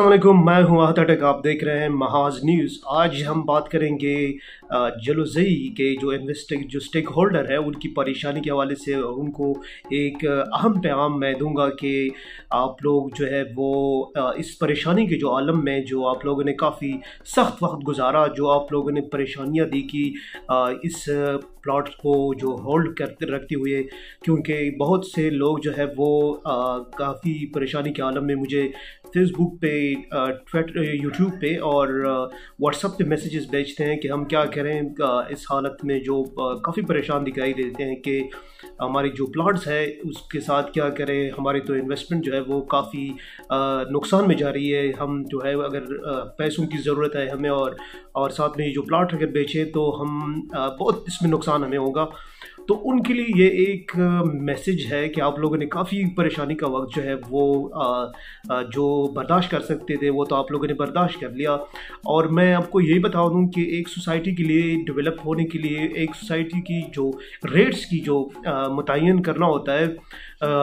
असलम मैं हूं आहत अटक आप देख रहे हैं महाज न्यूज़ आज हम बात करेंगे जलोजई के जो इन्वेस्टिंग जो स्टेक होल्डर है उनकी परेशानी के हवाले से उनको एक अहम पैगाम मैं दूंगा कि आप लोग जो है वो इस परेशानी के जो आलम में जो आप लोगों ने काफ़ी सख्त वक्त गुजारा जो आप लोगों ने परेशानियाँ दी कि इस प्लॉट को जो होल्ड करते रखते हुए क्योंकि बहुत से लोग जो है वो काफ़ी परेशानी के आलम में मुझे फेसबुक पे ट्विटर यूट्यूब पे और व्हाट्सअप पे मैसेजेस भेजते हैं कि हम क्या करें इस हालत में जो काफ़ी परेशान दिखाई देते हैं कि हमारे जो प्लाट्स है उसके साथ क्या करें हमारे तो इन्वेस्टमेंट जो है वो काफ़ी नुकसान में जा रही है हम जो है अगर पैसों की ज़रूरत है हमें और और साथ में जो प्लाट अगर बेचें तो हम बहुत इसमें नुकसान हमें होगा तो उनके लिए ये एक मैसेज है कि आप लोगों ने काफ़ी परेशानी का वक्त जो है वो आ, आ, जो बर्दाश्त कर सकते थे वो तो आप लोगों ने बर्दाश्त कर लिया और मैं आपको यही बता दूँ कि एक सोसाइटी के लिए डेवलप होने के लिए एक सोसाइटी की जो रेट्स की जो मुतन करना होता है आ,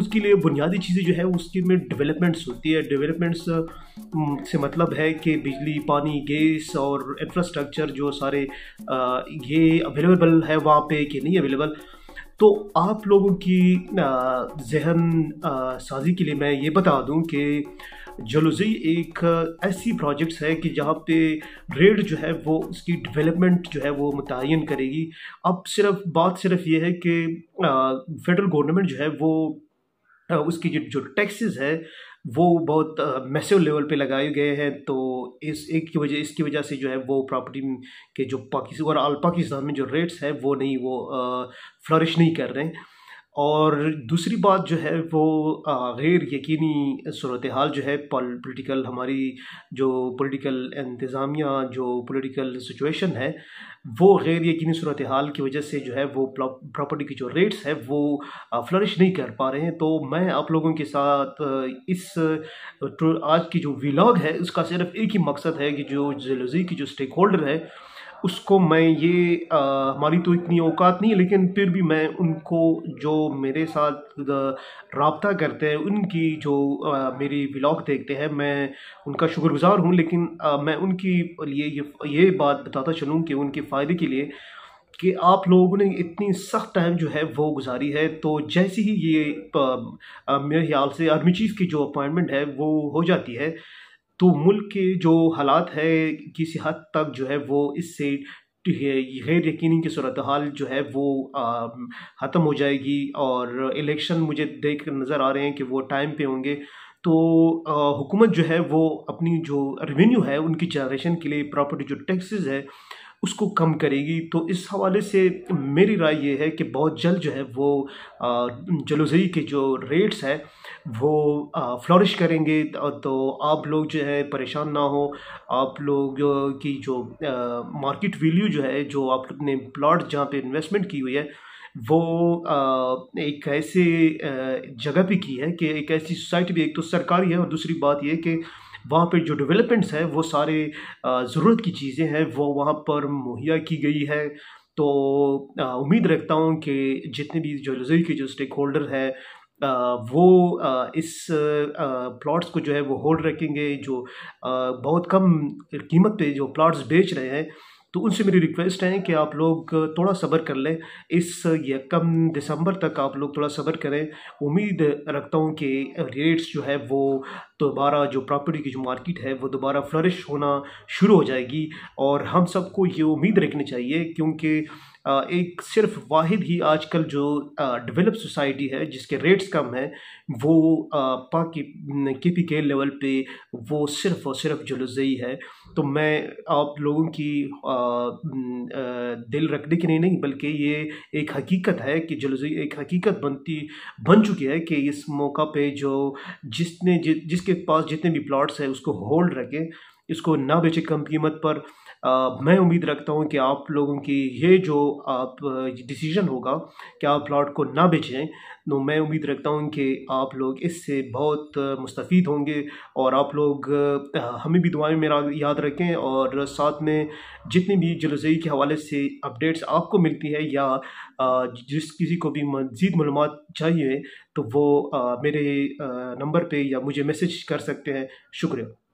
उसके लिए बुनियादी चीज़ें जो है उसके में डेवलपमेंट्स होती है डेवलपमेंट्स से मतलब है कि बिजली पानी गैस और इंफ्रास्ट्रक्चर जो सारे आ, ये अवेलेबल है वहाँ पे कि नहीं अवेलेबल तो आप लोगों की जहन साजी के लिए मैं ये बता दूं कि जलोजी एक ऐसी प्रोजेक्ट्स है कि जहाँ पे रेड जो है वो उसकी डेवलपमेंट जो है वो मुतन करेगी अब सिर्फ बात सिर्फ ये है कि फेडरल गवर्नमेंट जो है वो उसकी जो जो टैक्सेस है वो बहुत मैसिव लेवल पे लगाए गए हैं तो इस एक की वजह इसकी वजह से जो है वो प्रॉपर्टी के जो पाकिस्तान और पाकिस्तान में जो रेट्स हैं वो नहीं वो फ्लरिश नहीं कर रहे हैं और दूसरी बात जो है वो गैर यकीनी सूरत हाल जो है पॉलिटिकल हमारी जो पॉलिटिकल इंतज़ामिया जो पॉलिटिकल सिचुएशन है वो गैर यकीनी सूरत हाल की वजह से जो है वो प्रॉपर्टी की जो रेट्स है वो फ्लरिश नहीं कर पा रहे हैं तो मैं आप लोगों के साथ इस आज की जो व्लाग है उसका सिर्फ एक ही मकसद है कि जो जलोजी की जो स्टेक होल्डर है उसको मैं ये हमारी तो इतनी औकात नहीं है लेकिन फिर भी मैं उनको जो मेरे साथ रबता करते हैं उनकी जो आ, मेरी ब्लॉग देखते हैं मैं उनका शुक्रगुजार हूँ लेकिन आ, मैं उनकी लिए ये ये बात बताता चलूँ कि उनके फ़ायदे के लिए कि आप लोगों ने इतनी सख्त टाइम जो है वो गुजारी है तो जैसे ही ये आ, आ, मेरे ख्याल से आर्मी चीफ़ की जो अपॉइंटमेंट है वो हो जाती है तो मुल्क के जो हालात है किसी हद तक जो है वो इससे गैर यकीनी की सूरत हाल जो है वो ख़त्म हो जाएगी और इलेक्शन मुझे देख नज़र आ रहे हैं कि वो टाइम पे होंगे तो हुकूमत जो है वो अपनी जो रेवेन्यू है उनकी जनरेशन के लिए प्रॉपर्टी जो टैक्सेस है उसको कम करेगी तो इस हवाले से मेरी राय ये है कि बहुत जल्द जो है वो जलोज़ई के जो रेट्स हैं वो फ्लॉरिश करेंगे तो आप लोग जो है परेशान ना हो आप लोग की जो मार्केट वैल्यू जो है जो आपने प्लॉट जहाँ पे इन्वेस्टमेंट की हुई है वो एक ऐसे जगह पे की है कि एक ऐसी सोसाइटी भी एक तो सरकारी है और दूसरी बात यह कि वहाँ पर जो डेवलपमेंट्स हैं वो सारे ज़रूरत की चीज़ें हैं वो वहाँ पर मुहैया की गई है तो उम्मीद रखता हूँ कि जितने भी जो लजरी के जो स्टेक होल्डर हैं वो इस प्लॉट्स को जो है वो होल्ड रखेंगे जो बहुत कम कीमत पे जो प्लॉट्स बेच रहे हैं तो उनसे मेरी रिक्वेस्ट है कि आप लोग थोड़ा सब्र कर लें इस ये कम दिसंबर तक आप लोग थोड़ा सब्र करें उम्मीद रखता हूँ कि रेट्स जो है वो दोबारा जो प्रॉपर्टी की जो मार्केट है वो दोबारा फ्लरिश होना शुरू हो जाएगी और हम सबको ये उम्मीद रखनी चाहिए क्योंकि एक सिर्फ वाहिद ही आजकल जो डेवलप सोसाइटी है जिसके रेट्स कम है वो पाकि के पी के लेवल पे वो सिर्फ और सिर्फ जुलजई है तो मैं आप लोगों की दिल रखने के लिए नहीं बल्कि ये एक हकीकत है कि जुलजई एक हकीकत बनती बन चुकी है कि इस मौका पे जो जिसने जि, जिस जिसके पास जितने भी प्लॉट्स हैं उसको होल्ड रखें इसको ना बेचें कम कीमत पर आ, मैं उम्मीद रखता हूँ कि आप लोगों की ये जो आप डिसीजन होगा कि आप प्लाट को ना बेचें तो मैं उम्मीद रखता हूँ कि आप लोग इससे बहुत मुस्तफ़ होंगे और आप लोग हमें भी दुआएं मेरा याद रखें और साथ में जितनी भी जलोजई के हवाले से अपडेट्स आपको मिलती है या जिस किसी को भी मज़ीद मालूम चाहिए तो वो मेरे नंबर पर या मुझे मैसेज कर सकते हैं शुक्रिया